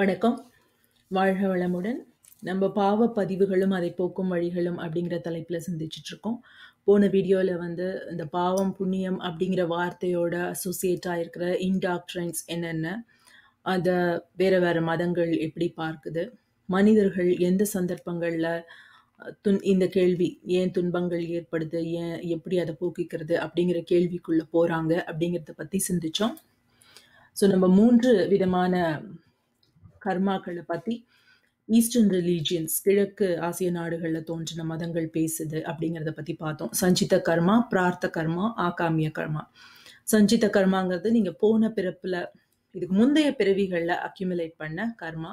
வணக்கம் வாழ்க வளமுடன் நம்ம பாவ பதிவுகளும் அதை போக்கும் வழிகளும் அப்படிங்கிற தலைப்பில் இருக்கோம் போன வீடியோவில் வந்து இந்த பாவம் புண்ணியம் அப்படிங்கிற வார்த்தையோட அசோசியேட் ஆகிருக்கிற இன்டாக்ட்ரன்ஸ் என்னென்ன அதை வேறு வேறு மதங்கள் எப்படி பார்க்குது மனிதர்கள் எந்த சந்தர்ப்பங்களில் துன் இந்த கேள்வி ஏன் துன்பங்கள் ஏற்படுது ஏன் எப்படி அதை போக்கிக்கிறது அப்படிங்கிற கேள்விக்குள்ளே போகிறாங்க அப்படிங்கிறத பற்றி சிந்தித்தோம் ஸோ நம்ம மூன்று விதமான கர்மாக்களை பற்றி ஈஸ்டர்ன் ரிலீஜியன்ஸ் கிழக்கு ஆசிய நாடுகளில் தோன்றின மதங்கள் பேசுது அப்படிங்கிறத பற்றி பார்த்தோம் சஞ்சித கர்மா பிரார்த்த கர்மா ஆகாமிய கர்மா சஞ்சித கர்மாங்கிறது நீங்கள் போன பிறப்பில் இதுக்கு முந்தைய பிறவிகளில் அக்யூமுலேட் பண்ண கர்மா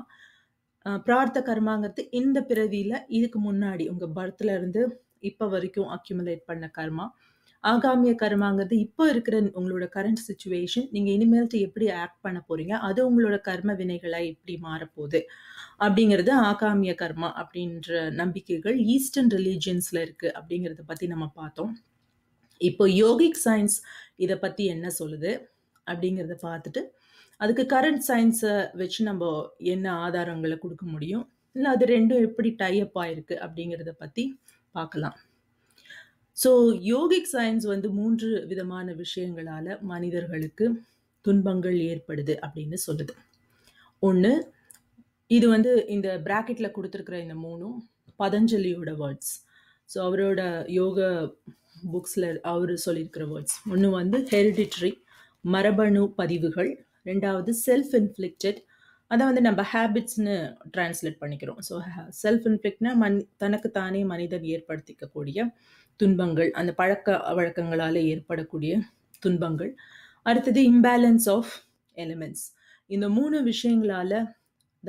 பிரார்த்த கர்மாங்கிறது இந்த பிறவியில் இதுக்கு முன்னாடி உங்கள் பர்த்லேருந்து இப்போ வரைக்கும் அக்யூமுலேட் பண்ண கர்மா ஆகாமிய கர்மாங்கிறது இப்போ இருக்கிற உங்களோட கரண்ட் சுச்சுவேஷன் நீங்கள் இனிமேல்ட்டு எப்படி ஆக்ட் பண்ண போகிறீங்க அது உங்களோட கர்ம வினைகளாக எப்படி மாறப்போகுது அப்படிங்கிறது ஆகாமிய கர்மா அப்படின்ற நம்பிக்கைகள் ஈஸ்டர்ன் ரிலீஜியன்ஸில் இருக்குது அப்படிங்கிறத பற்றி நம்ம பார்த்தோம் இப்போ யோகிக் சயின்ஸ் இதை பற்றி என்ன சொல்லுது அப்படிங்கிறத பார்த்துட்டு அதுக்கு கரண்ட் சயின்ஸை வச்சு நம்ம என்ன ஆதாரங்களை கொடுக்க முடியும் இல்லை அது ரெண்டும் எப்படி டைஅப் ஆயிருக்கு அப்படிங்கிறத பற்றி பார்க்கலாம் ஸோ யோகிக் சயின்ஸ் வந்து மூன்று விதமான விஷயங்களால் மனிதர்களுக்கு துன்பங்கள் ஏற்படுது அப்படின்னு சொல்லுது ஒன்று இது வந்து இந்த ப்ராக்கெட்டில் கொடுத்துருக்குற இந்த மூணும் பதஞ்சலியோட வேர்ட்ஸ் ஸோ அவரோட யோக புக்ஸில் அவர் சொல்லியிருக்கிற வேர்ட்ஸ் ஒன்று வந்து ஹெரிடிட்ரி மரபணு பதிவுகள் ரெண்டாவது செல்ஃப் இன்ஃப்ளிக்டட் அதை வந்து நம்ம ஹேபிட்ஸ்னு டிரான்ஸ்லேட் பண்ணிக்கிறோம் ஸோ செல்ஃப் இன்ஃப்ளிக்ட்னா மன் தனக்கு தானே மனிதன் ஏற்படுத்திக்கக்கூடிய துன்பங்கள் அந்த பழக்க வழக்கங்களால் ஏற்படக்கூடிய துன்பங்கள் அடுத்தது இம்பேலன்ஸ் ஆஃப் எலிமெண்ட்ஸ் இந்த மூணு விஷயங்களால்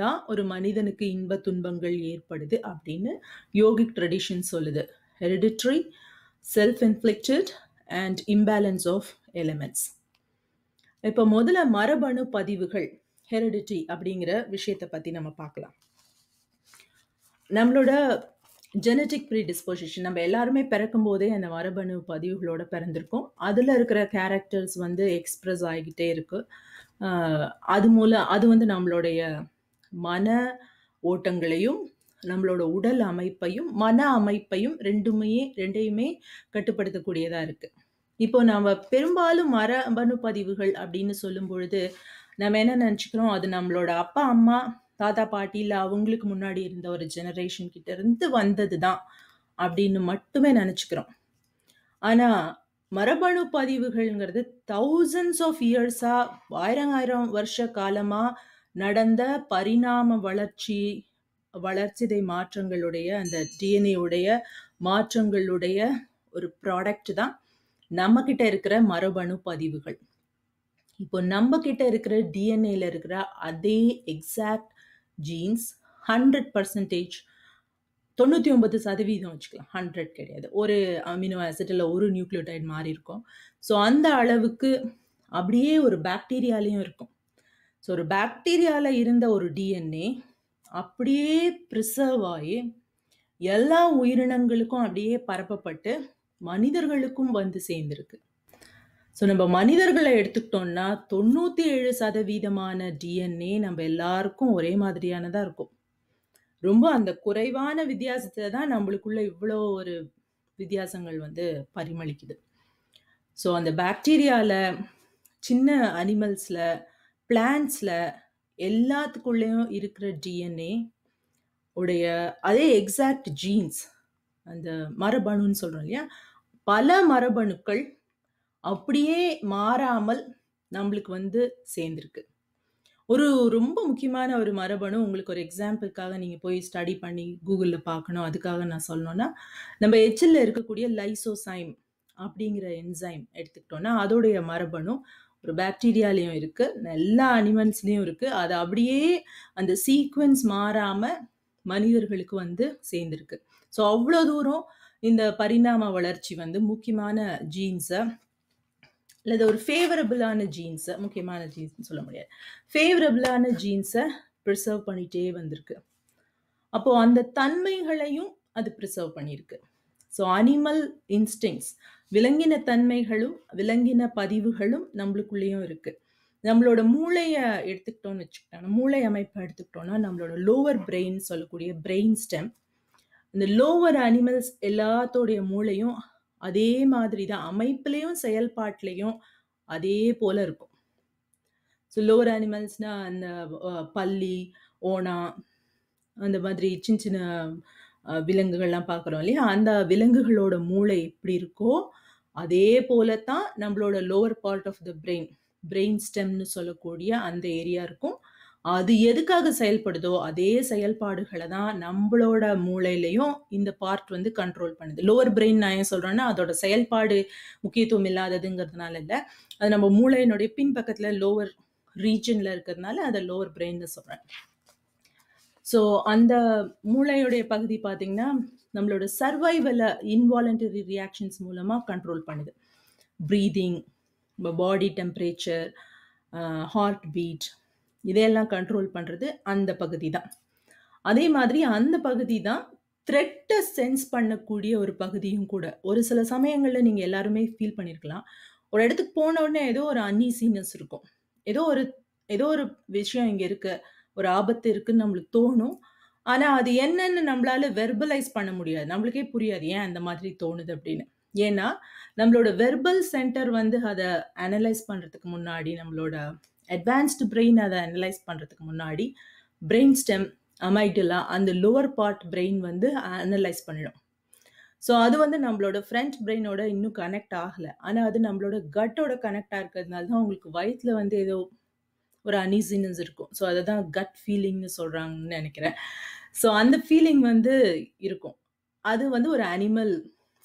தான் ஒரு மனிதனுக்கு இன்ப துன்பங்கள் ஏற்படுது அப்படின்னு யோகிக் ட்ரெடிஷன் சொல்லுது hereditary self inflicted and imbalance of elements இப்போ முதல்ல மரபணு பதிவுகள் ஹெரிடிட்டி அப்படிங்கிற விஷயத்தை பற்றி நம்ம பார்க்கலாம் நம்மளோட ஜெனட்டிக் ப்ரீடிஸ்போசிஷன் நம்ம எல்லாருமே பிறக்கும் போதே அந்த மரபணு பதிவுகளோட பிறந்திருக்கோம் அதில் இருக்கிற கேரக்டர்ஸ் வந்து எக்ஸ்ப்ரெஸ் ஆகிக்கிட்டே இருக்குது அது மூலம் அது வந்து நம்மளுடைய மன ஓட்டங்களையும் நம்மளோட உடல் அமைப்பையும் மன அமைப்பையும் ரெண்டுமே ரெண்டையுமே கட்டுப்படுத்தக்கூடியதாக இருக்குது இப்போ நம்ம பெரும்பாலும் மரபணு பதிவுகள் அப்படின்னு சொல்லும் பொழுது நம்ம என்ன நினச்சிக்கிறோம் அது நம்மளோட அப்பா அம்மா தாத்தா பாட்டி இல்லை அவங்களுக்கு முன்னாடி இருந்த ஒரு ஜெனரேஷன் கிட்ட இருந்து வந்தது தான் அப்படின்னு மட்டுமே நினச்சிக்கிறோம் ஆனால் மரபணு பதிவுகள்ங்கிறது தௌசண்ட்ஸ் ஆஃப் இயர்ஸாக ஆயிரம் ஆயிரம் வருஷ காலமாக நடந்த பரிணாம வளர்ச்சி வளர்ச்சிதை மாற்றங்களுடைய அந்த டிஎன்ஏவுடைய மாற்றங்களுடைய ஒரு ப்ராடக்ட் தான் நம்மக்கிட்ட இருக்கிற மரபணு பதிவுகள் இப்போ நம்ம கிட்ட இருக்கிற டிஎன்ஏல இருக்கிற அதே எக்ஸாக்ட் ஜீன்ஸ் ஹண்ட்ரட் பர்சன்டேஜ் தொண்ணூற்றி ஒம்பது சதவீதம் வச்சுக்கலாம் ஹண்ட்ரட் கிடையாது ஒரு அமினோ ஆசிட் இல்லை ஒரு நியூக்ளியோடைட் மாறி இருக்கும் ஸோ அந்த அளவுக்கு அப்படியே ஒரு பாக்டீரியாலையும் இருக்கும் ஸோ ஒரு பாக்டீரியாவில் இருந்த ஒரு டிஎன்ஏ அப்படியே ப்ரிசர்வ் ஆகி எல்லா உயிரினங்களுக்கும் அப்படியே பரப்பப்பட்டு மனிதர்களுக்கும் வந்து சேர்ந்துருக்கு ஸோ நம்ம மனிதர்களை எடுத்துக்கிட்டோம்னா தொண்ணூற்றி ஏழு சதவீதமான டிஎன்ஏ நம்ம எல்லாருக்கும் ஒரே மாதிரியானதாக இருக்கும் ரொம்ப அந்த குறைவான வித்தியாசத்தில் தான் நம்மளுக்குள்ள இவ்வளோ ஒரு வித்தியாசங்கள் வந்து பரிமளிக்குது ஸோ அந்த பாக்டீரியாவில் சின்ன அனிமல்ஸில் பிளான்ஸில் எல்லாத்துக்குள்ளேயும் இருக்கிற டிஎன்ஏ உடைய அதே எக்ஸாக்ட் ஜீன்ஸ் அந்த மரபணுன்னு சொல்கிறோம் இல்லையா பல மரபணுக்கள் அப்படியே மாறாமல் நம்மளுக்கு வந்து சேர்ந்துருக்கு ஒரு ரொம்ப முக்கியமான ஒரு மரபணு உங்களுக்கு ஒரு எக்ஸாம்பிளுக்காக நீங்கள் போய் ஸ்டடி பண்ணி கூகுளில் பார்க்கணும் அதுக்காக நான் சொல்லணுன்னா நம்ம எச்சில் இருக்கக்கூடிய லைசோசைம் அப்படிங்கிற என்சைம் எடுத்துக்கிட்டோன்னா அதோடைய மரபணு ஒரு பாக்டீரியாலையும் இருக்குது எல்லா அனிமல்ஸ்லேயும் இருக்குது அது அப்படியே அந்த சீக்வன்ஸ் மாறாமல் மனிதர்களுக்கு வந்து சேர்ந்துருக்கு ஸோ அவ்வளோ தூரம் இந்த பரிணாம வளர்ச்சி வந்து முக்கியமான ஜீன்ஸை அல்லது ஒரு ஃபேவரபிளான ஜீன்ஸை முக்கியமான ஜீன்ஸ்னு சொல்ல முடியாது ஃபேவரபிளான ஜீன்ஸை ப்ரிசர்வ் பண்ணிகிட்டே வந்திருக்கு அப்போது அந்த தன்மைகளையும் அது ப்ரிசர்வ் பண்ணியிருக்கு ஸோ அனிமல் இன்ஸ்டிங்ஸ் விலங்கின தன்மைகளும் விலங்கின பதிவுகளும் நம்மளுக்குள்ளேயும் இருக்குது நம்மளோட மூளையை எடுத்துக்கிட்டோம்னு வச்சுக்கிட்டோம் மூளை அமைப்பை எடுத்துக்கிட்டோம்னா நம்மளோட லோவர் பிரெயின் சொல்லக்கூடிய பிரெயின் ஸ்டெம் இந்த லோவர் அனிமல்ஸ் எல்லாத்தோடைய மூளையும் அதே மாதிரி தான் அமைப்புலேயும் செயல்பாட்டிலையும் அதே போல் இருக்கும் ஸோ லோவர் அனிமல்ஸ்னால் அந்த பள்ளி ஓனா அந்த மாதிரி சின்ன சின்ன விலங்குகள்லாம் பார்க்குறோம் இல்லையா அந்த விலங்குகளோட மூளை எப்படி இருக்கோ அதே போல தான் நம்மளோட lower part of the brain brain ஸ்டெம்னு சொல்லக்கூடிய அந்த ஏரியா இருக்கும் அது எதுக்காக செயல்படுதோ அதே செயல்பாடுகளை தான் நம்மளோட மூளையிலையும் இந்த பார்ட் வந்து கண்ட்ரோல் பண்ணுது லோவர் பிரெயின் நான் ஏன் சொல்கிறேன்னா அதோட செயல்பாடு முக்கியத்துவம் இல்லாததுங்கிறதுனால இல்லை அது நம்ம மூளையினுடைய பின்பக்கத்தில் லோவர் ரீஜனில் இருக்கிறதுனால அதை லோவர் பிரெயின்னு சொல்கிறேன் ஸோ அந்த மூளையுடைய பகுதி பார்த்திங்கன்னா நம்மளோட சர்வைவலை இன்வாலண்டரி ரியாக்ஷன்ஸ் மூலமாக கண்ட்ரோல் பண்ணுது breathing body temperature heart beat இதையெல்லாம் கண்ட்ரோல் பண்ணுறது அந்த பகுதி தான் அதே மாதிரி அந்த பகுதி தான் த்ரெட்டை சென்ஸ் பண்ணக்கூடிய ஒரு பகுதியும் கூட ஒரு சில சமயங்களில் நீங்கள் எல்லாருமே ஃபீல் பண்ணியிருக்கலாம் ஒரு இடத்துக்கு போன உடனே ஏதோ ஒரு அன்ஈசினஸ் இருக்கும் ஏதோ ஒரு ஏதோ ஒரு விஷயம் இங்கே இருக்க ஒரு ஆபத்து இருக்குன்னு நம்மளுக்கு தோணும் ஆனால் அது என்னன்னு நம்மளால வெர்பலைஸ் பண்ண முடியாது நம்மளுக்கே புரியாது ஏன் அந்த மாதிரி தோணுது அப்படின்னு ஏன்னா நம்மளோட வெர்பல் சென்டர் வந்து அதை அனலைஸ் பண்ணுறதுக்கு முன்னாடி நம்மளோட அட்வான்ஸ்டு பிரெயின் அதை அனலைஸ் பண்ணுறதுக்கு முன்னாடி பிரெயின் ஸ்டெம் அமைடிலா அந்த லோவர் பார்ட் பிரெயின் வந்து அனலைஸ் பண்ணிடும் ஸோ அது வந்து நம்மளோட ஃப்ரெண்ட் பிரெயினோட இன்னும் கனெக்ட் ஆகலை ஆனால் அது நம்மளோட கட்டோட கனெக்டாக இருக்கிறதுனால தான் உங்களுக்கு வயிற்றில் வந்து ஏதோ ஒரு அனீசினஸ் இருக்கும் ஸோ அதை தான் கட் ஃபீலிங்னு சொல்கிறாங்கன்னு நினைக்கிறேன் ஸோ அந்த ஃபீலிங் வந்து இருக்கும் அது வந்து ஒரு அனிமல்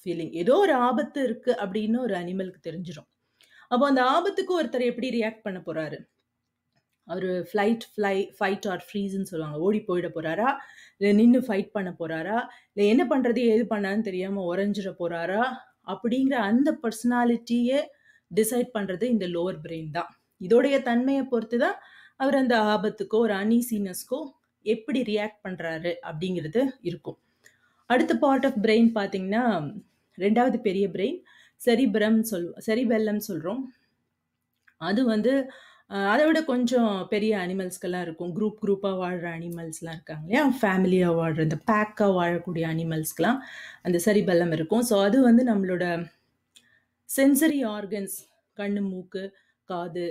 ஃபீலிங் ஏதோ ஒரு ஆபத்து இருக்குது அப்படின்னு ஒரு அனிமலுக்கு தெரிஞ்சிடும் அப்போ அந்த ஆபத்துக்கு ஒருத்தர் எப்படி ரியாக்ட் பண்ண போகிறாரு அவர் ஃப்ளைட் ஃப்ளை ஃபைட் ஆர் ஃப்ரீஸ்ன்னு சொல்லுவாங்க ஓடி போயிட போகிறாரா இல்லை நின்று ஃபைட் பண்ண போகிறாரா இல்லை என்ன பண்ணுறது எது பண்ணான்னு தெரியாமல் உறைஞ்சிட போகிறாரா அப்படிங்கிற அந்த பர்சனாலிட்டியே டிசைட் பண்ணுறது இந்த லோவர் பிரெயின் தான் இதோடைய தன்மையை பொறுத்து தான் அவர் அந்த ஆபத்துக்கோ ஒரு அனீசினஸ்க்கோ எப்படி ரியாக்ட் பண்ணுறாரு அப்படிங்கிறது இருக்கும் அடுத்த பார்ட் ஆஃப் பிரெயின் பார்த்திங்கன்னா ரெண்டாவது பெரிய பிரெயின் செரிபிரம் சொல் செரிபெல்லம் சொல்கிறோம் அது வந்து அதை விட கொஞ்சம் பெரிய அனிமல்ஸ்கெல்லாம் இருக்கும் குரூப் குரூப்பாக வாழ்கிற அனிமல்ஸ்லாம் இருக்காங்க இல்லையா ஃபேமிலியாக வாழ்கிற இந்த பேக்காக வாழக்கூடிய அனிமல்ஸ்க்கெலாம் அந்த சரிபல்லம் இருக்கும் ஸோ அது வந்து நம்மளோட சென்சரி ஆர்கன்ஸ் கண் மூக்கு காது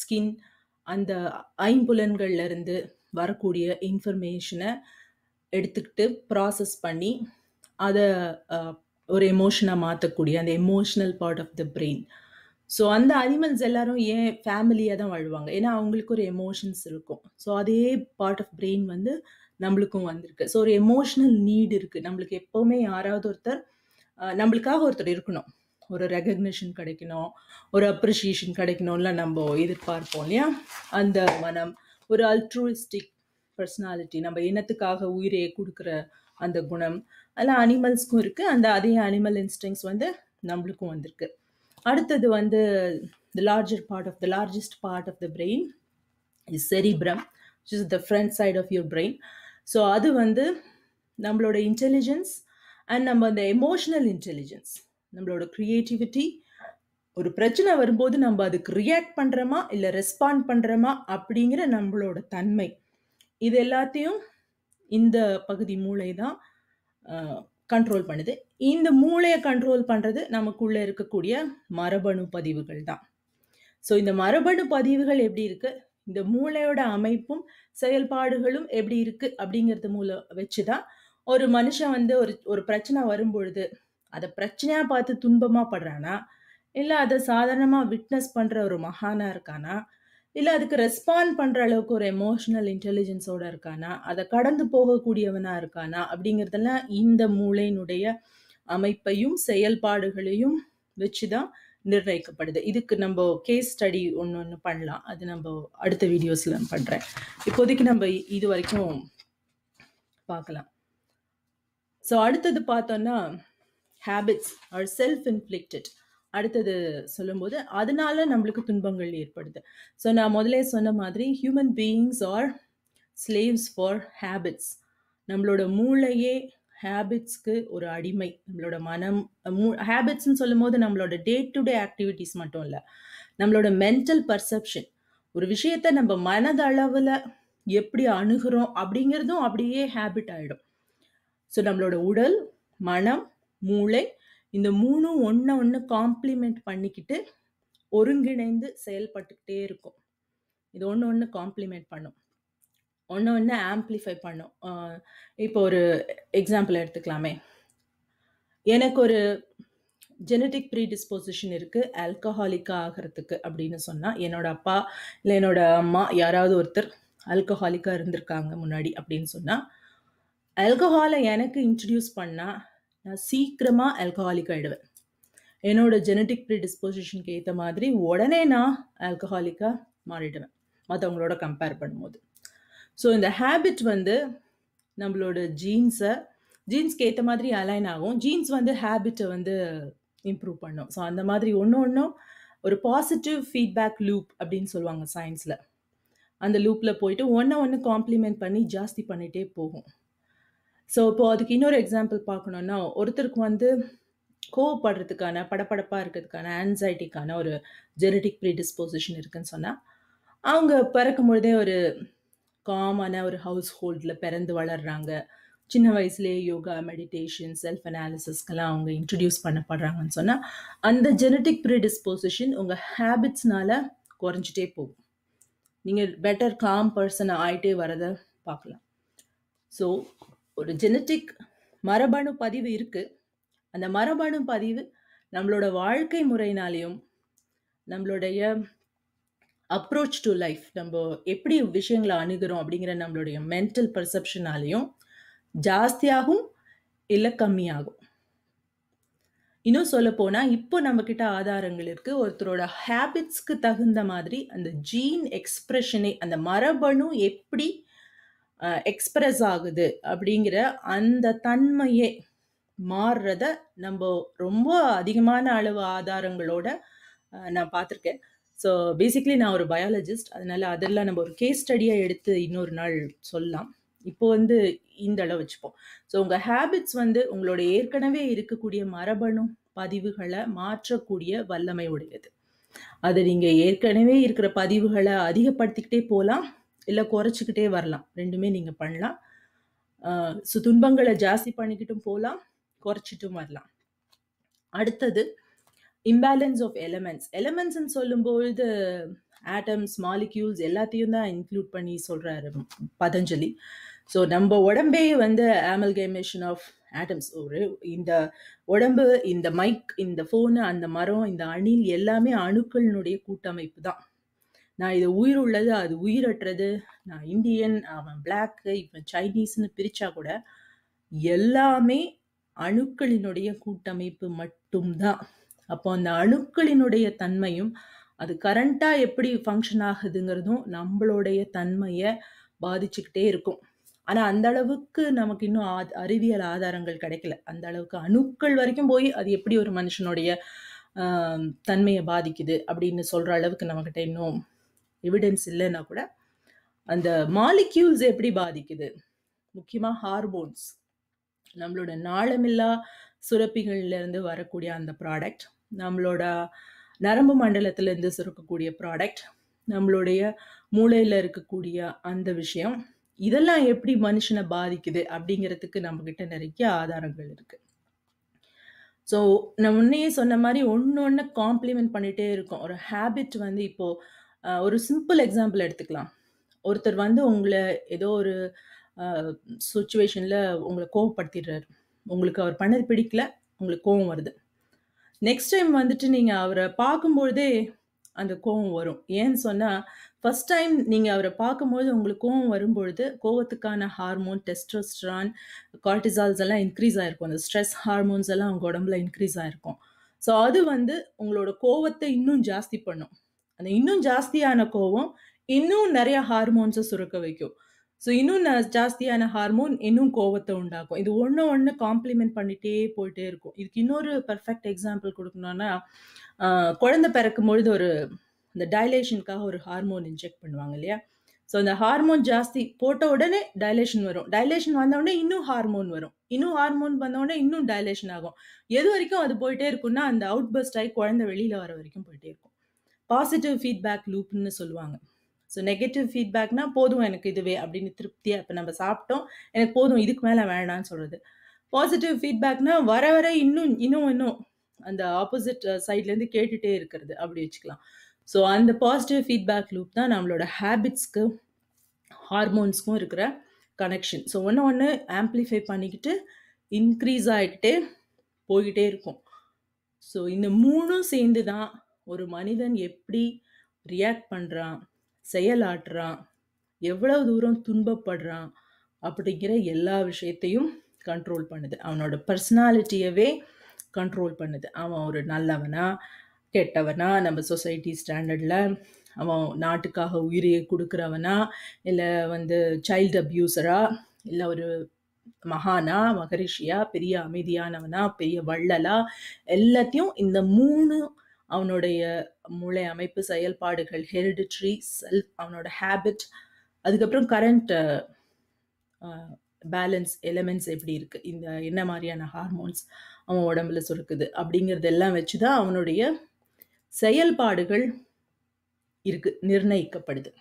ஸ்கின் அந்த ஐம்புலன்கள்லேருந்து வரக்கூடிய இன்ஃபர்மேஷனை எடுத்துக்கிட்டு ப்ராசஸ் பண்ணி அதை ஒரு எமோஷனாக மாற்றக்கூடிய அந்த emotional part of the brain so அந்த அனிமல்ஸ் எல்லாரும் ஏன் ஃபேமிலியாக தான் வாழ்வாங்க ஏன்னா அவங்களுக்கு ஒரு எமோஷன்ஸ் இருக்கும் ஸோ அதே பார்ட் ஆஃப் பிரெயின் வந்து நம்மளுக்கும் வந்திருக்கு ஸோ ஒரு எமோஷ்னல் நீடு இருக்குது நம்மளுக்கு எப்போவுமே யாராவது ஒருத்தர் நம்மளுக்காக ஒருத்தர் இருக்கணும் ஒரு ரெகக்னிஷன் கிடைக்கணும் ஒரு அப்ரிஷியேஷன் கிடைக்கணும்லாம் நம்ம எதிர்பார்ப்போம் இல்லையா அந்த மனம் ஒரு அல்ட்ரூலிஸ்டிக் பர்சனாலிட்டி நம்ம இனத்துக்காக உயிரே கொடுக்குற அந்த குணம் அதெல்லாம் அனிமல்ஸ்க்கும் இருக்குது அந்த அதே அனிமல் இன்ஸ்டிங்ஸ் வந்து நம்மளுக்கும் வந்திருக்கு அடுத்தது வந்து the larger part of the largest part of the brain is cerebrum which is the front side of your brain so அது வந்து நம்மளோட இன்டெலிஜென்ஸ் அண்ட் நம்ம அந்த எமோஷ்னல் இன்டெலிஜென்ஸ் நம்மளோட க்ரியேட்டிவிட்டி ஒரு பிரச்சனை வரும்போது நம்ம அதுக்கு ரியாக்ட் பண்ணுறோமா இல்லை ரெஸ்பாண்ட் பண்ணுறோமா அப்படிங்கிற நம்மளோட தன்மை இது எல்லாத்தையும் இந்த பகுதி மூளை தான் கண்ட்ரோல் பண்ணுது இந்த மூளையை கண்ட்ரோல் பண்ணுறது நமக்குள்ளே இருக்கக்கூடிய மரபணு பதிவுகள் தான் ஸோ இந்த மரபணு பதிவுகள் எப்படி இருக்குது இந்த மூளையோட அமைப்பும் செயல்பாடுகளும் எப்படி இருக்குது அப்படிங்கிறது மூலம் வச்சு தான் ஒரு மனுஷன் வந்து ஒரு ஒரு பிரச்சனை வரும்பொழுது அதை பிரச்சனையாக பார்த்து துன்பமாக படுறானா இல்லை அதை சாதாரணமாக விட்னஸ் பண்ணுற ஒரு மகானாக இருக்கானா இல்லை அதுக்கு ரெஸ்பாண்ட் பண்ணுற அளவுக்கு ஒரு எமோஷ்னல் இன்டெலிஜென்ஸோடு இருக்கானா அதை கடந்து போகக்கூடியவனாக இருக்கானா அப்படிங்கிறதெல்லாம் இந்த மூளையினுடைய அமைப்பையும் செயல்பாடுகளையும் வச்சு தான் நிர்ணயிக்கப்படுது இதுக்கு நம்ம கேஸ் ஸ்டடி ஒன்று ஒன்று பண்ணலாம் அது நம்ம அடுத்த வீடியோஸில் பண்ணுறேன் இப்போதைக்கு நம்ம இது வரைக்கும் பார்க்கலாம் ஸோ அடுத்தது பார்த்தோன்னா ஹேபிட்ஸ் ஆர் செல்ஃப் இன்ஃப்ளிக்டட் அடுத்தது சொல்லும்போது அதனால நம்மளுக்கு துன்பங்கள் ஏற்படுது ஸோ நான் முதலே சொன்ன மாதிரி human beings are slaves for habits நம்மளோட மூளையே ஹேபிட்ஸ்க்கு ஒரு அடிமை நம்மளோட மனம் மூ ஹேபிட்ஸ்ன்னு சொல்லும் போது நம்மளோட டே டு டே ஆக்டிவிட்டீஸ் மட்டும் இல்லை நம்மளோட மென்டல் பர்செப்ஷன் ஒரு விஷயத்த நம்ம மனதளவில் எப்படி அணுகிறோம் அப்படிங்கிறதும் அப்படியே ஹேபிட் ஆகிடும் ஸோ நம்மளோட உடல் மனம் மூளை இந்த மூணும் ஒன்று ஒன்று காம்ப்ளிமெண்ட் பண்ணிக்கிட்டு ஒருங்கிணைந்து செயல்பட்டுக்கிட்டே இருக்கும் இது ஒன்று ஒன்று காம்ப்ளிமெண்ட் பண்ணும் ஒன்று ஒன்று ஆம்ப்ளிஃபை பண்ணும் இப்போ ஒரு எக்ஸாம்பிள் எடுத்துக்கலாமே எனக்கு ஒரு ஜெனட்டிக் ப்ரீடிஸ்போசிஷன் இருக்குது ஆல்கஹாலிக்காக ஆகிறதுக்கு அப்படின்னு சொன்னால் என்னோட அப்பா இல்லை என்னோட அம்மா யாராவது ஒருத்தர் ஆல்கஹாலிக்காக இருந்திருக்காங்க முன்னாடி அப்படின்னு சொன்னால் ஆல்கஹாலை எனக்கு இன்ட்ரடியூஸ் பண்ணால் நான் சீக்கிரமாக ஆல்கஹாலிக் ஆகிடுவேன் என்னோடய ஜெனட்டிக் டிஸ்போசிஷனுக்கு ஏற்ற மாதிரி உடனே நான் ஆல்கஹாலிக்காக மாறிடுவேன் மற்றவங்களோட கம்பேர் பண்ணும்போது ஸோ இந்த ஹேபிட் வந்து நம்மளோட ஜீன்ஸை ஜீன்ஸ்க்கு ஏற்ற மாதிரி அலைன் ஆகும் ஜீன்ஸ் வந்து ஹேபிட்டை வந்து இம்ப்ரூவ் பண்ணும் ஸோ அந்த மாதிரி ஒன்று ஒன்றும் ஒரு பாசிட்டிவ் ஃபீட்பேக் லூப் அப்படின்னு சொல்லுவாங்க சயின்ஸில் அந்த லூப்பில் போயிட்டு ஒன்றை ஒன்று காம்ப்ளிமெண்ட் பண்ணி ஜாஸ்தி பண்ணிகிட்டே போகும் ஸோ இப்போது அதுக்கு இன்னொரு எக்ஸாம்பிள் பார்க்கணுன்னா ஒருத்தருக்கு வந்து கோவப்படுறதுக்கான படப்படப்பாக இருக்கிறதுக்கான ஆன்சைட்டிக்கான ஒரு ஜெனடிக் ப்ரீடிஸ்போசிஷன் இருக்குதுன்னு சொன்னால் அவங்க பிறக்கும் பொழுதே ஒரு காமான ஒரு ஹவுஸ் ஹோல்டில் பிறந்து வளர்கிறாங்க சின்ன வயசுலேயே யோகா மெடிடேஷன் செல்ஃப் அனாலிசிஸ்க்கெல்லாம் அவங்க இன்ட்ரடியூஸ் பண்ணப்படுறாங்கன்னு சொன்னால் அந்த ஜெனட்டிக் ப்ரீடிஸ்போசிஷன் உங்கள் ஹேபிட்ஸ்னால் குறைஞ்சிட்டே போகும் நீங்கள் பெட்டர் காம் பர்சன் ஆகிட்டே வரதை பார்க்கலாம் ஸோ ஒரு ஜெனட்டிக் மரபணு பதிவு இருக்குது அந்த மரபணு பதிவு நம்மளோட வாழ்க்கை முறையினாலையும் நம்மளுடைய அப்ரோச் டு லைஃப் நம்ம எப்படி விஷயங்களை அணுகிறோம் அப்படிங்கிற நம்மளுடைய மென்டல் பர்செப்ஷனாலையும் ஜாஸ்தியாகும் இல்லை கம்மியாகும் இன்னும் சொல்ல போனால் இப்போ நம்மக்கிட்ட ஆதாரங்கள் இருக்குது ஒருத்தரோட ஹேபிட்ஸ்க்கு தகுந்த மாதிரி அந்த ஜீன் எக்ஸ்ப்ரெஷனை அந்த மரபணு எப்படி எக்ஸ்பிரஸ் ஆகுது அப்படிங்கிற அந்த தன்மையே மாறுறத நம்ம ரொம்ப அதிகமான அளவு ஆதாரங்களோட நான் பார்த்துருக்கேன் ஸோ பேசிக்லி நான் ஒரு பயாலஜிஸ்ட் அதனால் அதெல்லாம் நம்ம ஒரு கேஸ் ஸ்டடியாக எடுத்து இன்னொரு நாள் சொல்லலாம் இப்போ வந்து இந்த அளவு வச்சுப்போம் ஸோ உங்கள் ஹேபிட்ஸ் வந்து உங்களோட ஏற்கனவே இருக்கக்கூடிய மரபணு பதிவுகளை மாற்றக்கூடிய வல்லமை உடையது அது நீங்கள் ஏற்கனவே இருக்கிற பதிவுகளை அதிகப்படுத்திக்கிட்டே போகலாம் இல்லை குறைச்சிக்கிட்டே வரலாம் ரெண்டுமே நீங்கள் பண்ணலாம் ஸோ துன்பங்களை ஜாஸ்தி பண்ணிக்கிட்டும் போகலாம் குறைச்சிட்டும் வரலாம் அடுத்தது இம்பேலன்ஸ் ஆஃப் எலமெண்ட்ஸ் எலமெண்ட்ஸ்ன்னு சொல்லும்பொழுது ஆட்டம்ஸ் மாலிக்யூல்ஸ் எல்லாத்தையும் தான் இன்க்ளூட் பண்ணி சொல்கிறாரு பதஞ்சலி ஸோ நம்ம உடம்பே வந்து ஆமல்கேமேஷன் ஆஃப் ஆட்டம்ஸ் ஒரு இந்த உடம்பு இந்த மைக் இந்த ஃபோனு அந்த மரம் இந்த அணில் எல்லாமே அணுக்களினுடைய கூட்டமைப்பு தான் நான் இது உயிர் உள்ளது அது உயிரற்றது நான் இந்தியன் அவன் பிளாக்கு இவன் சைனீஸ்னு பிரித்தா கூட எல்லாமே அணுக்களினுடைய கூட்டமைப்பு மட்டும்தான் அப்போ அந்த அணுக்களினுடைய தன்மையும் அது கரண்ட்டாக எப்படி ஃபங்க்ஷன் ஆகுதுங்கிறதும் நம்மளுடைய தன்மையை பாதிச்சுக்கிட்டே இருக்கும் ஆனால் அந்த அளவுக்கு நமக்கு இன்னும் ஆ அறிவியல் ஆதாரங்கள் கிடைக்கல அந்த அளவுக்கு அணுக்கள் வரைக்கும் போய் அது எப்படி ஒரு மனுஷனுடைய தன்மையை பாதிக்குது அப்படின்னு சொல்கிற அளவுக்கு நம்மக்கிட்ட இன்னும் எவிடென்ஸ் இல்லைன்னா கூட அந்த மாலிக்யூல்ஸ் எப்படி பாதிக்குது முக்கியமாக ஹார்மோன்ஸ் நம்மளோட நாளமில்லா சுரப்பிகள்லேருந்து வரக்கூடிய அந்த ப்ராடக்ட் நம்மளோட நரம்பு இருந்து சுரக்கக்கூடிய ப்ராடக்ட் நம்மளுடைய மூளையில் இருக்கக்கூடிய அந்த விஷயம் இதெல்லாம் எப்படி மனுஷனை பாதிக்குது அப்படிங்கிறதுக்கு நம்மக்கிட்ட நிறைய ஆதாரங்கள் இருக்குது ஸோ நான் முன்னையே சொன்ன மாதிரி ஒன்று ஒன்று காம்ப்ளிமெண்ட் பண்ணிகிட்டே இருக்கோம் ஒரு ஹேபிட் வந்து இப்போது ஒரு சிம்பிள் எக்ஸாம்பிள் எடுத்துக்கலாம் ஒருத்தர் வந்து உங்களை ஏதோ ஒரு சுச்சுவேஷனில் உங்களை கோவப்படுத்திடுறாரு உங்களுக்கு அவர் பண்ணது பிடிக்கல உங்களுக்கு கோவம் வருது நெக்ஸ்ட் டைம் வந்துட்டு நீங்கள் அவரை பார்க்கும்பொழுதே அந்த கோவம் வரும் ஏன்னு சொன்னால் ஃபஸ்ட் டைம் நீங்கள் அவரை பார்க்கும்போது உங்களுக்கு கோவம் வரும்பொழுது கோவத்துக்கான ஹார்மோன் டெஸ்ட்ரோஸ்ட்ரான் கார்டிசால்ஸ் எல்லாம் இன்க்ரீஸ் ஆகிருக்கும் அந்த ஸ்ட்ரெஸ் ஹார்மோன்ஸ் எல்லாம் உங்கள் உடம்புல இன்க்ரீஸ் ஆகிருக்கும் ஸோ அது வந்து உங்களோட கோவத்தை இன்னும் ஜாஸ்தி பண்ணும் அந்த இன்னும் ஜாஸ்தியான கோவம் இன்னும் நிறைய ஹார்மோன்ஸை சுரக்க வைக்கும் ஸோ இன்னும் ஜாஸ்தியான ஹார்மோன் இன்னும் கோவத்தை உண்டாக்கும் இது ஒன்று ஒன்று காம்ப்ளிமெண்ட் பண்ணிகிட்டே போயிட்டே இருக்கும் இதுக்கு இன்னொரு பர்ஃபெக்ட் எக்ஸாம்பிள் கொடுக்கணும்னா குழந்தை பிறக்கும் பொழுது ஒரு இந்த டைலேஷனுக்காக ஒரு ஹார்மோன் இன்ஜெக்ட் பண்ணுவாங்க இல்லையா ஸோ அந்த ஹார்மோன் ஜாஸ்தி போட்ட உடனே டைலேஷன் வரும் டைலேஷன் வந்தவுடனே இன்னும் ஹார்மோன் வரும் இன்னும் ஹார்மோன் வந்தவுடனே இன்னும் டைலேஷன் ஆகும் எது வரைக்கும் அது போயிட்டே இருக்கும்னா அந்த அவுட் பஸ்ட் ஆகி குழந்தை வெளியில் வர வரைக்கும் போயிட்டே இருக்கும் பாசிட்டிவ் ஃபீட்பேக் லூப்னு சொல்லுவாங்க ஸோ நெகட்டிவ் ஃபீட்பேக்னா போதும் எனக்கு இதுவே அப்படின்னு திருப்தியாக இப்போ நம்ம சாப்பிட்டோம் எனக்கு போதும் இதுக்கு மேலே வேணான்னு சொல்கிறது பாசிட்டிவ் ஃபீட்பேக்னா வர வர இன்னும் இன்னும் இன்னும் அந்த ஆப்போசிட் சைட்லேருந்து கேட்டுகிட்டே இருக்கிறது அப்படி வச்சுக்கலாம் ஸோ அந்த பாசிட்டிவ் ஃபீட்பேக் லூப் தான் நம்மளோட ஹேபிட்ஸ்க்கு ஹார்மோன்ஸ்க்கும் இருக்கிற கனெக்ஷன் ஸோ ஒன்று ஒன்று ஆம்ப்ளிஃபை பண்ணிக்கிட்டு இன்க்ரீஸ் ஆகிட்டு போய்கிட்டே இருக்கும் ஸோ இந்த மூணும் சேர்ந்து தான் ஒரு மனிதன் எப்படி ரியாக்ட் பண்ணுறான் செயலாற்றுறான் எவ்வளவு தூரம் துன்பப்படுறான் அப்படிங்கிற எல்லா விஷயத்தையும் கண்ட்ரோல் பண்ணுது அவனோட பர்சனாலிட்டியவே கண்ட்ரோல் பண்ணுது அவன் ஒரு நல்லவனா கெட்டவனா நம்ம சொசைட்டி ஸ்டாண்டர்டில் அவன் நாட்டுக்காக உயிரியை கொடுக்குறவனா இல்லை வந்து சைல்டு அப்யூசரா இல்லை ஒரு மகானா மகரிஷியா பெரிய அமைதியானவனா பெரிய வள்ளலா எல்லாத்தையும் இந்த மூணு அவனுடைய மூளை அமைப்பு செயல்பாடுகள் ஹெரிடிட்ரி செல்ஃப் அவனோட ஹேபிட் அதுக்கப்புறம் கரண்ட் பேலன்ஸ் எலமெண்ட்ஸ் எப்படி இருக்குது இந்த என்ன மாதிரியான ஹார்மோன்ஸ் அவன் உடம்புல சுருக்குது அப்படிங்கிறதெல்லாம் வச்சு தான் அவனுடைய செயல்பாடுகள் இருக்கு நிர்ணயிக்கப்படுது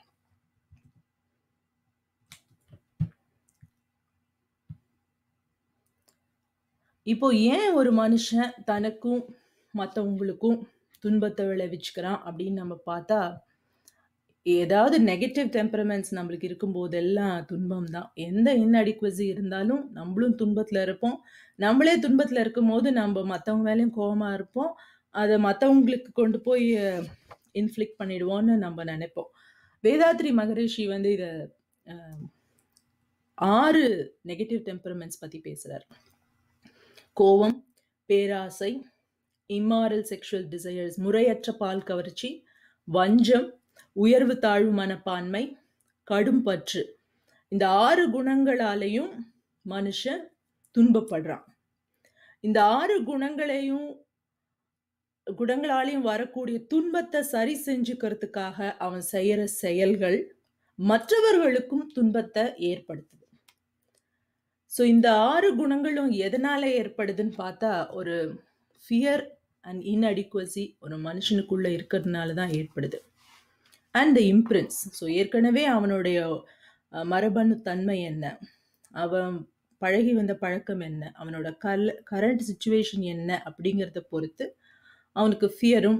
இப்போ ஏன் ஒரு மனுஷன் தனக்கும் மற்றவங்களுக்கும் துன்பத்தை விளைவிச்சுக்கிறான் அப்படின்னு நம்ம பார்த்தா ஏதாவது நெகட்டிவ் டெம்பரமெண்ட்ஸ் நம்மளுக்கு இருக்கும்போதெல்லாம் துன்பம் தான் எந்த இன்அடிக்வசி இருந்தாலும் நம்மளும் துன்பத்தில் இருப்போம் நம்மளே துன்பத்தில் இருக்கும் போது நம்ம மற்றவங்க மேலேயும் கோபமாக இருப்போம் அதை மற்றவங்களுக்கு கொண்டு போய் இன்ஃப்ளிக் பண்ணிடுவோம்னு நம்ம நினைப்போம் வேதாத்ரி மகரிஷி வந்து இதை ஆறு நெகட்டிவ் டெம்பரமெண்ட்ஸ் பற்றி பேசுகிறார் கோவம் பேராசை இம்மாரல் செக்ஷுவல் டிசையர்ஸ் முறையற்ற பால் கவர்ச்சி வஞ்சம் உயர்வு தாழ்வு மனப்பான்மை கடும் பற்று இந்த ஆறு குணங்களாலையும் மனுஷன் துன்பப்படுறான் இந்த ஆறு குணங்களையும் குணங்களாலையும் வரக்கூடிய துன்பத்தை சரி செஞ்சுக்கிறதுக்காக அவன் செய்யற செயல்கள் மற்றவர்களுக்கும் துன்பத்தை ஏற்படுத்துது ஸோ இந்த ஆறு குணங்களும் எதனால ஏற்படுதுன்னு பார்த்தா ஒரு ஃபியர் அண்ட் இன்அடிக்குவசி ஒரு மனுஷனுக்குள்ளே இருக்கிறதுனால தான் ஏற்படுது அண்ட் த இம்ப்ரின்ஸ் ஸோ ஏற்கனவே அவனுடைய மரபணு தன்மை என்ன அவன் பழகி வந்த பழக்கம் என்ன அவனோட கல் கரண்ட் சுச்சுவேஷன் என்ன அப்படிங்கிறத பொறுத்து அவனுக்கு ஃபியரும்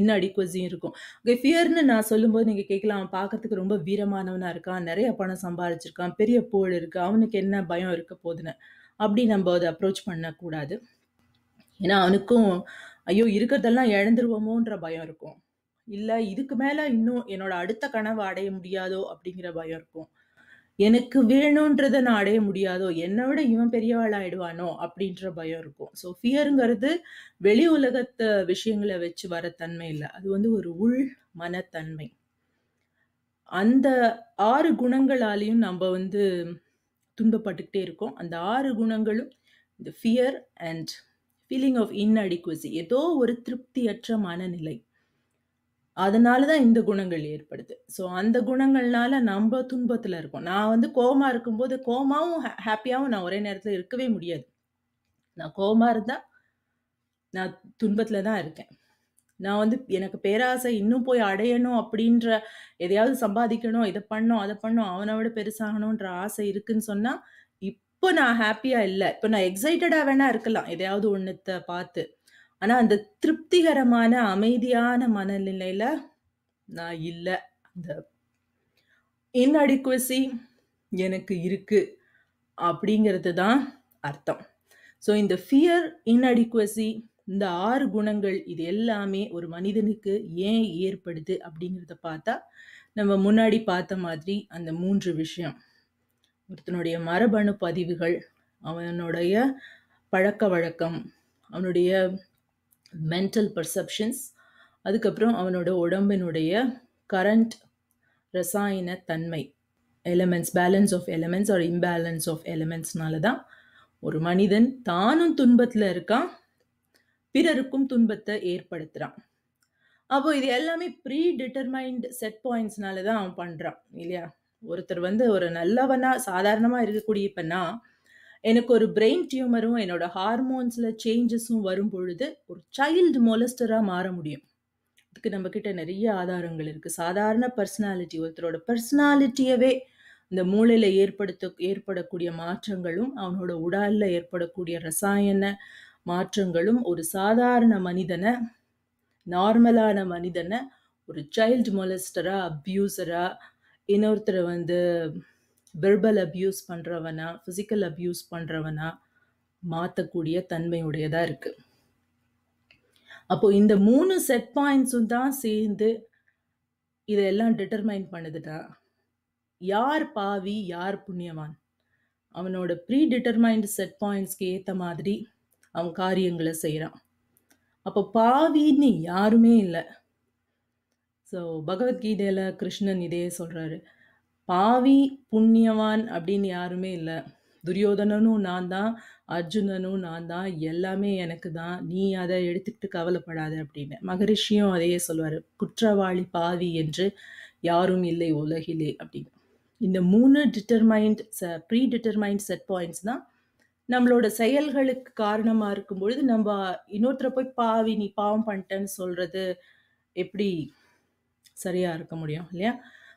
இன்னும் அடிக்குவசியும் இருக்கும் ஓகே ஃபியர்னு நான் சொல்லும்போது நீங்கள் கேட்கலாம் அவன் பார்க்கறதுக்கு ரொம்ப வீரமானவனாக இருக்கான் நிறைய பணம் சம்பாரிச்சிருக்கான் பெரிய புகழ் இருக்குது அவனுக்கு என்ன பயம் இருக்க போதுன்னு அப்படி நம்ம அதை அப்ரோச் பண்ணக்கூடாது ஏன்னா அவனுக்கும் ஐயோ இருக்கிறதெல்லாம் இழந்துருவோமோன்ற பயம் இருக்கும் இல்லை இதுக்கு மேலே இன்னும் என்னோட அடுத்த கனவை அடைய முடியாதோ அப்படிங்கிற பயம் இருக்கும் எனக்கு வேணுன்றதை நான் அடைய முடியாதோ என்னை விட இவன் பெரியவாள் ஆயிடுவானோ அப்படின்ற பயம் இருக்கும் ஸோ ஃபியருங்கிறது வெளி உலகத்தை விஷயங்களை வச்சு வர தன்மை இல்லை அது வந்து ஒரு உள் மனத்தன்மை அந்த ஆறு குணங்களாலையும் நம்ம வந்து துன்பப்பட்டுக்கிட்டே இருக்கோம் அந்த ஆறு குணங்களும் இந்த fear and feeling of inadequacy ஏதோ ஒரு திருப்தியற்ற மனநிலை அதனால தான் இந்த குணங்கள் ஏற்படுது ஸோ அந்த குணங்கள்னால நம்ம துன்பத்தில் இருக்கோம் நான் வந்து கோமா இருக்கும்போது கோமாவும் ஹாப்பியாகவும் நான் ஒரே நேரத்தில் இருக்கவே முடியாது நான் கோமா இருந்தால் நான் துன்பத்தில் தான் இருக்கேன் நான் வந்து எனக்கு பேராசை இன்னும் போய் அடையணும் அப்படின்ற எதையாவது சம்பாதிக்கணும் இதை பண்ணோம் அதை பண்ணோம் அவனை விட பெருசாகணுன்ற ஆசை இருக்குன்னு சொன்னால் இப்போ நான் ஹாப்பியாக இல்லை இப்போ நான் எக்ஸைட்டடாக வேணா இருக்கலாம் எதையாவது ஒன்றத்தை பார்த்து ஆனால் அந்த திருப்திகரமான அமைதியான மனநிலையில் நான் இல்லை அந்த இன்அடிக்குவசி எனக்கு இருக்குது அப்படிங்கிறது தான் அர்த்தம் ஸோ இந்த ஃபியர் இன்அடிக்குவசி இந்த ஆறு குணங்கள் இது எல்லாமே ஒரு மனிதனுக்கு ஏன் ஏற்படுது அப்படிங்கிறத பார்த்தா நம்ம முன்னாடி பார்த்த மாதிரி அந்த மூன்று விஷயம் ஒருத்தனுடைய மரபணு பதிவுகள் அவனுடைய பழக்க வழக்கம் அவனுடைய மென்டல் பர்செப்ஷன்ஸ் அதுக்கப்புறம் அவனோட உடம்பினுடைய கரண்ட் ரசாயன தன்மை elements balance of elements or imbalance of எலமெண்ட்ஸ்னால தான் ஒரு மனிதன் தானும் துன்பத்தில் இருக்கான் பிறருக்கும் துன்பத்தை ஏற்படுத்துகிறான் அப்போ இது எல்லாமே ப்ரீ டிட்டர்மைண்ட் செட் பாயிண்ட்ஸ்னால தான் அவன் பண்ணுறான் இல்லையா ஒருத்தர் வந்து ஒரு நல்லவனா சாதாரணமாக இருக்கக்கூடிய இப்போ எனக்கு ஒரு பிரெயின் டியூமரும் என்னோட ஹார்மோன்ஸில் சேஞ்சஸும் வரும் பொழுது ஒரு சைல்டு மொலஸ்டராக மாற முடியும் இதுக்கு நம்மக்கிட்ட நிறைய ஆதாரங்கள் இருக்குது சாதாரண பர்சனாலிட்டி ஒருத்தரோட பர்சனாலிட்டியவே இந்த மூளையில் ஏற்படுத்த ஏற்படக்கூடிய மாற்றங்களும் அவனோட உடல்ல ஏற்படக்கூடிய ரசாயன மாற்றங்களும் ஒரு சாதாரண மனிதனை நார்மலான மனிதனை ஒரு சைல்டு மொலஸ்டராக அப்யூசராக இன்னொருத்தரை வந்து வெர்பல் அப்யூஸ் பண்ணுறவனா ஃபிசிக்கல் அப்யூஸ் பண்ணுறவனா மாற்றக்கூடிய தன்மையுடையதாக இருக்குது அப்போது இந்த மூணு செட் பாயிண்ட்ஸும் தான் சேர்ந்து இதெல்லாம் டிட்டர்மைன் பண்ணுதுடா யார் பாவி யார் புண்ணியவான் அவனோட ப்ரீ டிட்டர்மைண்ட் செட் பாயிண்ட்ஸ்க்கு ஏற்ற மாதிரி அவன் காரியங்களை செய்கிறான் அப்போ பாவின்னு யாருமே இல்லை ஸோ பகவத்கீதையில் கிருஷ்ணன் இதையே சொல்கிறாரு பாவி புண்ணியவான் அப்படின்னு யாருமே இல்லை துரியோதனனும் நான் தான் அர்ஜுனனும் நான் தான் எல்லாமே எனக்கு தான் நீ அதை எடுத்துக்கிட்டு கவலைப்படாத அப்படின்னு மகரிஷியும் அதையே சொல்லுவார் குற்றவாளி பாவி என்று யாரும் இல்லை உலகிலே அப்படின்னு இந்த மூணு determined predetermined set points தான் நம்மளோட செயல்களுக்கு காரணமாக இருக்கும் பொழுது நம்ம இன்னொருத்தரை போய் பாவி நீ பாவம் பண்ணிட்டேன்னு சொல்கிறது எப்படி சரியா இருக்க முடியும் இல்லையா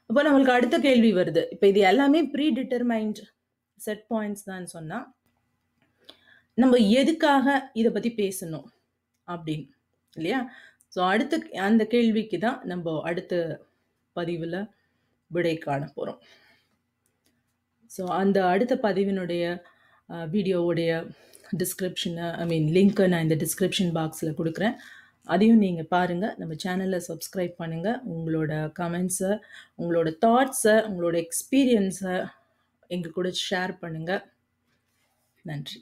அப்போ நம்மளுக்கு அடுத்த கேள்வி வருது இப்போ இது எல்லாமே ப்ரீ டிட்டர்மைண்ட் செட் பாயிண்ட்ஸ் தான் சொன்னால் நம்ம எதுக்காக இதை பற்றி பேசணும் அப்படின்னு இல்லையா ஸோ அடுத்த அந்த கேள்விக்கு தான் நம்ம அடுத்த பதிவில் விடை காண போகிறோம் ஸோ அந்த அடுத்த பதிவினுடைய வீடியோவுடைய டிஸ்கிரிப்ஷனை ஐ மீன் லிங்க்கை நான் இந்த டிஸ்கிரிப்ஷன் பாக்ஸில் கொடுக்குறேன் அதையும் நீங்கள் பாருங்கள் நம்ம சேனலில் சப்ஸ்கிரைப் பண்ணுங்கள் உங்களோட கமெண்ட்ஸை உங்களோட தாட்ஸை உங்களோட எக்ஸ்பீரியன்ஸை எங்கள் கூட ஷேர் பண்ணுங்கள் நன்றி